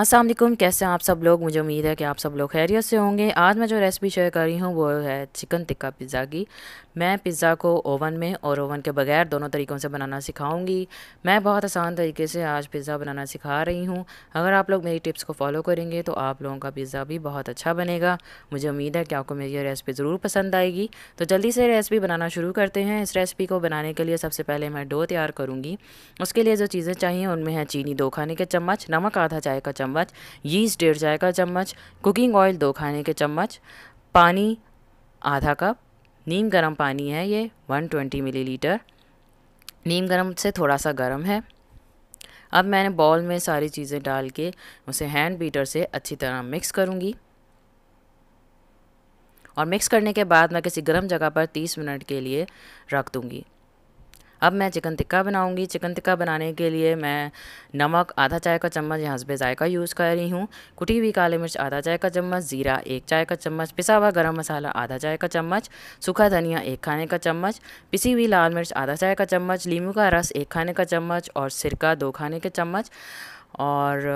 असलम कैसे हैं आप सब लोग मुझे उम्मीद है कि आप सब लोग खैरियत से होंगे आज मैं जो रेसिपी शेयर कर रही हूँ वो है चिकन टिक्का पिज़्ज़ा की मैं पिज़्ज़ा को ओवन में और ओवन के बगैर दोनों तरीक़ों से बनाना सिखाऊंगी मैं बहुत आसान तरीके से आज पिज़्ज़ा बनाना सिखा रही हूँ अगर आप लोग मेरी टिप्स को फॉलो करेंगे तो आप लोगों का पिज़्ज़ा भी बहुत अच्छा बनेगा मुझे उम्मीद है कि आपको मेरी ये रेसिपी ज़रूर पसंद आएगी तो जल्दी से रेसिपी बनाना शुरू करते हैं इस रेसिपी को बनाने के लिए सबसे पहले मैं डो तैयार करूँगी उसके लिए जो चीज़ें चाहिए उनमें हैं चीनी दो खाने के चम्मच नमक आधा चाय का चम्मच यीस्ट डेढ़ चाय का चम्मच कुकिंग ऑयल दो खाने के चम्मच पानी आधा कप नीम गरम पानी है ये 120 मिलीलीटर नीम गरम से थोड़ा सा गरम है अब मैंने बॉल में सारी चीज़ें डाल के उसे हैंड बीटर से अच्छी तरह मिक्स करूँगी और मिक्स करने के बाद मैं किसी गर्म जगह पर 30 मिनट के लिए रख दूँगी अब मैं चिकन टिक्का बनाऊंगी चिकन टिक्का बनाने के लिए मैं नमक आधा चाय का चम्मच यहाँ हंसबे जायका यूज़ कर रही हूँ कुटी हुई काली मिर्च आधा चाय का चम्मच ज़ीरा एक चाय का चम्मच पिसा हुआ गर्म मसाला आधा चाय का चम्मच सूखा धनिया एक खाने का चम्मच पिसी हुई लाल मिर्च आधा चाय का चम्मच लीमू का रस एक खाने का चम्मच और सिरका दो खाने के चम्मच और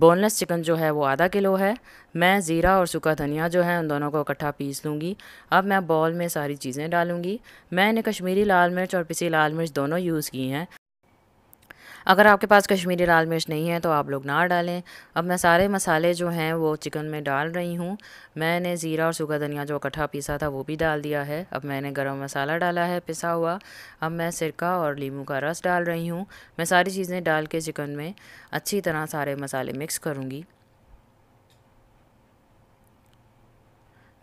बोनलेस चिकन जो है वो आधा किलो है मैं ज़ीरा और सूखा धनिया जो है उन दोनों को इकट्ठा पीस लूँगी अब मैं बॉल में सारी चीज़ें डालूँगी मैंने कश्मीरी लाल मिर्च और पिसी लाल मिर्च दोनों यूज़ की हैं अगर आपके पास कश्मीरी लाल मिर्च नहीं है तो आप लोग ना डालें अब मैं सारे मसाले जो हैं वो चिकन में डाल रही हूँ मैंने ज़ीरा और सूखा धनिया जो इकट्ठा पीसा था वो भी डाल दिया है अब मैंने गरम मसाला डाला है पिसा हुआ अब मैं सिरका और लीमू का रस डाल रही हूँ मैं सारी चीज़ें डाल के चिकन में अच्छी तरह सारे मसाले मिक्स करूँगी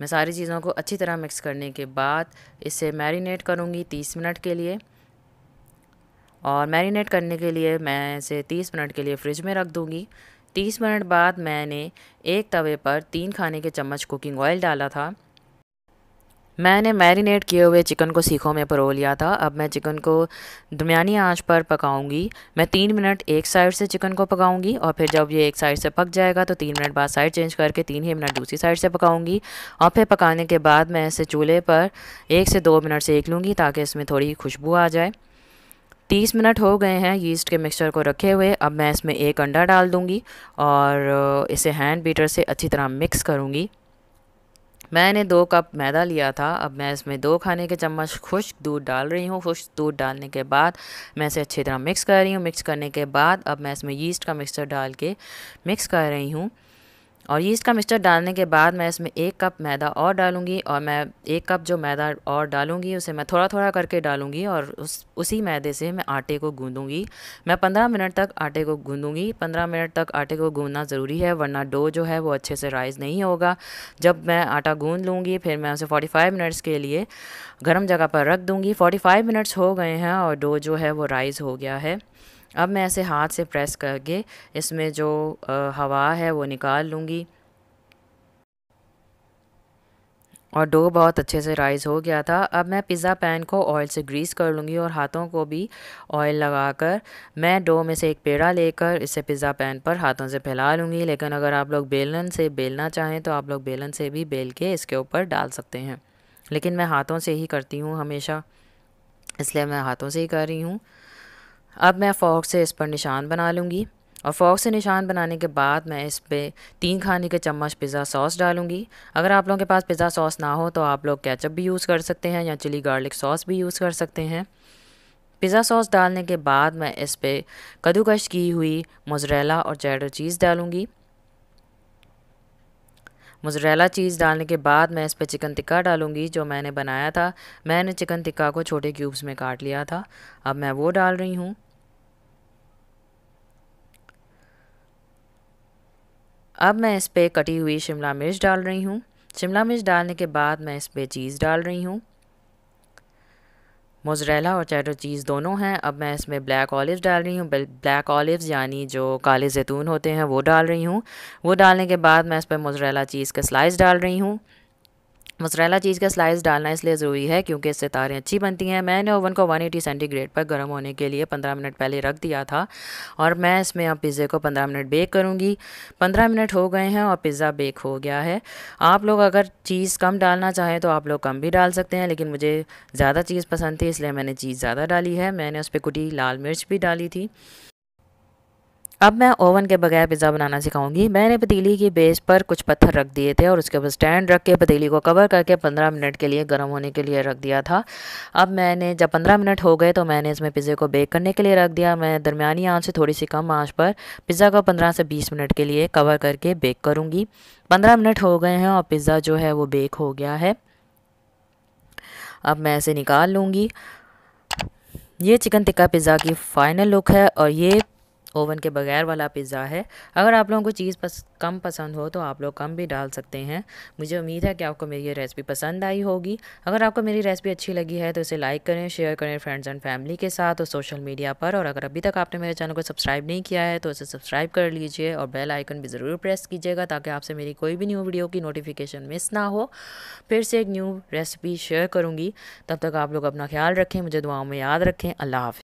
मैं सारी चीज़ों को अच्छी तरह मिक्स करने के बाद इसे मैरिनेट करूँगी तीस मिनट के लिए और मैरिनेट करने के लिए मैं इसे तीस मिनट के लिए फ्रिज में रख दूँगी तीस मिनट बाद मैंने एक तवे पर तीन खाने के चम्मच कुकिंग ऑयल डाला था मैंने मैरिनेट किए हुए चिकन को सीखों में परो लिया था अब मैं चिकन को दरमियानी आंच पर पकाऊंगी मैं तीन मिनट एक साइड से चिकन को पकाऊंगी और फिर जब ये एक साइड से पक जाएगा तो तीन मिनट बाद साइड चेंज करके तीन ही मिनट दूसरी साइड से पकाऊंगी और फिर पकाने के बाद मैं इसे चूल्हे पर एक से दो मिनट सेक लूँगी ताकि इसमें थोड़ी खुशबू आ जाए 30 मिनट हो गए हैं यीस्ट के मिक्सचर को रखे हुए अब मैं इसमें एक अंडा डाल दूँगी और इसे हैंड बीटर से अच्छी तरह मिक्स करूँगी मैंने दो कप मैदा लिया था अब मैं इसमें दो खाने के चम्मच खुश्क दूध डाल रही हूँ खुश्क दूध डालने के बाद मैं इसे अच्छी तरह मिक्स कर रही हूँ मिक्स करने के बाद अब मैं इसमें यीस्ट का मिक्सचर डाल के मिक्स कर रही हूँ और यीस्ट का मिक्सचर डालने के बाद मैं इसमें एक कप मैदा और डालूंगी और मैं एक कप जो मैदा और डालूंगी उसे मैं थोड़ा थोड़ा करके डालूंगी और उस उसी मैदे से मैं आटे को गूंदूंगी मैं पंद्रह मिनट तक आटे को गूंदूंगी पंद्रह मिनट तक आटे को गूंदना ज़रूरी है वरना डो जो है वो अच्छे से राइज़ नहीं होगा जब मैं आटा गूँध लूँगी फिर मैं उसे फोर्टी फाइव मिनट्स के लिए गर्म जगह पर रख दूँगी फोर्टी फाइव मिनट्स हो गए हैं और डो जो है वो राइज़ हो गया है अब मैं ऐसे हाथ से प्रेस करके इसमें जो हवा है वो निकाल लूँगी और डो बहुत अच्छे से राइज़ हो गया था अब मैं पिज़्ज़ा पैन को ऑयल से ग्रीस कर लूँगी और हाथों को भी ऑयल लगाकर मैं डो में से एक पेड़ा लेकर इसे पिज़्ज़ा पैन पर हाथों से फैला लूँगी लेकिन अगर आप लोग बेलन से बेलना चाहें तो आप लोग बेलन से भी बेल के इसके ऊपर डाल सकते हैं लेकिन मैं हाथों से ही करती हूँ हमेशा इसलिए मैं हाथों से ही कर रही हूँ अब मैं फ़ॉक से इस पर निशान बना लूँगी और फ़ॉक से निशान बनाने के बाद मैं इस पर तीन खाने के चम्मच पिज़्ज़ा सॉस डालूँगी अगर आप लोगों के पास पिज़्ज़ा सॉस ना हो तो आप लोग कैचअप भी यूज़ कर सकते हैं या चिली गार्लिक सॉस भी यूज़ कर सकते हैं पिज़्ज़ा सॉस डालने के बाद मैं इस पर कद्दूकश की हुई मोजरेला और चैडर चीज़ डालूँगी मोजरेला चीज़ डालने के बाद मैं इस पर चिकन टिक्का डालूँगी जो मैंने बनाया था मैंने चिकन टिक्का को छोटे क्यूब्स में काट लिया था अब मैं वो डाल रही हूँ अब मैं इस पर कटी हुई शिमला मिर्च डाल रही हूँ शिमला मिर्च डालने के बाद मैं इस पर चीज़ डाल रही हूँ मोजरेला और चैटो चीज़ दोनों हैं अब मैं इसमें ब्लैक ऑलिव डाल रही हूँ ब्लैक ऑलिव्स यानी जो काले जैतून होते हैं वो डाल रही हूँ वो डालने के बाद मैं इस पर मोजरेला चीज़ के स्लाइस डाल रही हूँ मसरेला चीज़ का स्लाइस डालना इसलिए ज़रूरी है क्योंकि इससे तारें अच्छी बनती हैं मैंने ओवन को 180 सेंटीग्रेड पर गर्म होने के लिए 15 मिनट पहले रख दिया था और मैं इसमें अब पिज़्ज़े को 15 मिनट बेक करूँगी 15 मिनट हो गए हैं और पिज़्ज़ा बेक हो गया है आप लोग अगर चीज़ कम डालना चाहें तो आप लोग कम भी डाल सकते हैं लेकिन मुझे ज़्यादा चीज़ पसंद थी इसलिए मैंने चीज़ ज़्यादा डाली है मैंने उस पर कुटी लाल मिर्च भी डाली थी अब मैं ओवन के बगैर पिज़्ज़ा बनाना सिखाऊंगी मैंने पतीली की बेस पर कुछ पत्थर रख दिए थे और उसके ऊपर स्टैंड रख के पतीली को कवर करके पंद्रह मिनट के लिए गर्म होने के लिए रख दिया था अब मैंने जब पंद्रह मिनट हो गए तो मैंने इसमें पिज़्ज़े को बेक करने के लिए रख दिया मैं दरमियानी आँच से थोड़ी सी कम आँच पर पिज़्ज़ा को पंद्रह से बीस मिनट के लिए कवर करके बेक करूँगी पंद्रह मिनट हो गए हैं और पिज़्ज़ा जो है वो बेक हो गया है अब मैं इसे निकाल लूँगी ये चिकन टिक्का पिज़्ज़ा की फ़ाइनल लुक है और ये ओवन के बगैर वाला पिज़्ज़ा है अगर आप लोगों को चीज़ पस, कम पसंद हो तो आप लोग कम भी डाल सकते हैं मुझे उम्मीद है कि आपको मेरी ये रेसिपी पसंद आई होगी अगर आपको मेरी रेसिपी अच्छी लगी है तो इसे लाइक करें शेयर करें फ्रेंड्स एंड फैमिली के साथ और सोशल मीडिया पर और अगर अभी तक आपने मेरे चैनल को सब्सक्राइब नहीं किया है तो इसे सब्सक्राइब कर लीजिए और बेल आइकन भी ज़रूर प्रेस कीजिएगा ताकि आपसे मेरी कोई भी न्यू वीडियो की नोटिफिकेशन मिस ना हो फिर से एक न्यू रेसिपी शेयर करूँगी तब तक आप लोग अपना ख्याल रखें मुझे दुआओं में याद रखें अल्लाह हाफ़